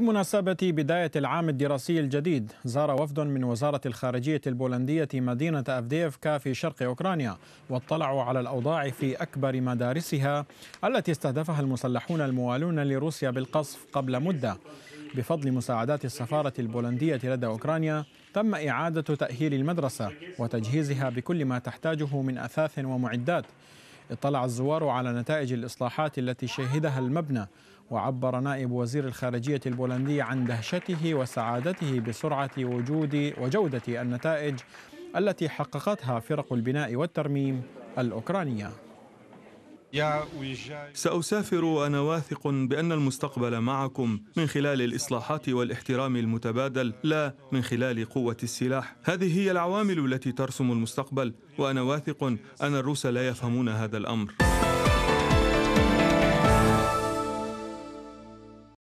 بمناسبة بداية العام الدراسي الجديد زار وفد من وزارة الخارجية البولندية مدينة أفديفكا في شرق أوكرانيا واطلعوا على الأوضاع في أكبر مدارسها التي استهدفها المسلحون الموالون لروسيا بالقصف قبل مدة بفضل مساعدات السفارة البولندية لدى أوكرانيا تم إعادة تأهيل المدرسة وتجهيزها بكل ما تحتاجه من أثاث ومعدات اطلع الزوار على نتائج الإصلاحات التي شهدها المبنى وعبر نائب وزير الخارجية البولندي عن دهشته وسعادته بسرعة وجود وجودة النتائج التي حققتها فرق البناء والترميم الأوكرانية سأسافر وأنا واثق بأن المستقبل معكم من خلال الإصلاحات والاحترام المتبادل لا من خلال قوة السلاح هذه هي العوامل التي ترسم المستقبل وأنا واثق أن الروس لا يفهمون هذا الأمر